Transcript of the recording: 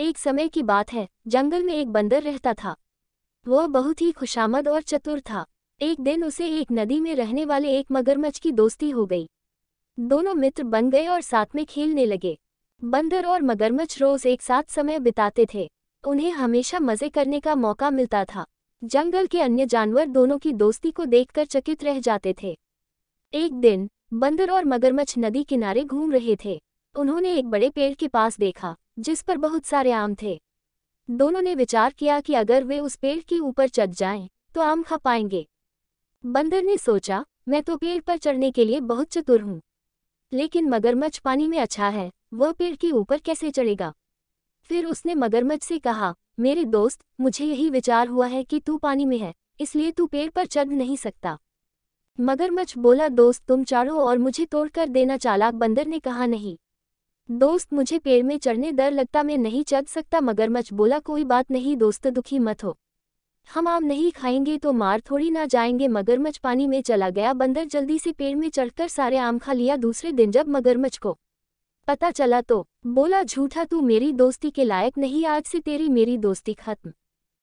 एक समय की बात है जंगल में एक बंदर रहता था वह बहुत ही खुशामद और चतुर था एक दिन उसे एक नदी में रहने वाले एक मगरमच्छ की दोस्ती हो गई दोनों मित्र बन गए और साथ में खेलने लगे बंदर और मगरमच्छ रोज एक साथ समय बिताते थे उन्हें हमेशा मजे करने का मौका मिलता था जंगल के अन्य जानवर दोनों की दोस्ती को देखकर चकित रह जाते थे एक दिन बंदर और मगरमच्छ नदी किनारे घूम रहे थे उन्होंने एक बड़े पेड़ के पास देखा जिस पर बहुत सारे आम थे दोनों ने विचार किया कि अगर वे उस पेड़ के ऊपर चढ़ जाएं, तो आम खा पाएंगे बंदर ने सोचा मैं तो पेड़ पर चढ़ने के लिए बहुत चतुर हूँ लेकिन मगरमच्छ पानी में अच्छा है वह पेड़ के ऊपर कैसे चढ़ेगा फिर उसने मगरमच्छ से कहा मेरे दोस्त मुझे यही विचार हुआ है कि तू पानी में है इसलिए तू पेड़ पर चढ़ नहीं सकता मगरमच्छ बोला दोस्त तुम चारों और मुझे तोड़कर देना चालाक बंदर ने कहा नहीं दोस्त मुझे पेड़ में चढ़ने डर लगता मैं नहीं चढ़ सकता मगरमच्छ बोला कोई बात नहीं दोस्त दुखी मत हो हम आम नहीं खाएंगे तो मार थोड़ी ना जाएंगे मगरमच्छ पानी में चला गया बंदर जल्दी से पेड़ में चढ़कर सारे आम खा लिया दूसरे दिन जब मगरमच्छ को पता चला तो बोला झूठा तू मेरी दोस्ती के लायक नहीं आज से तेरी मेरी दोस्ती खत्म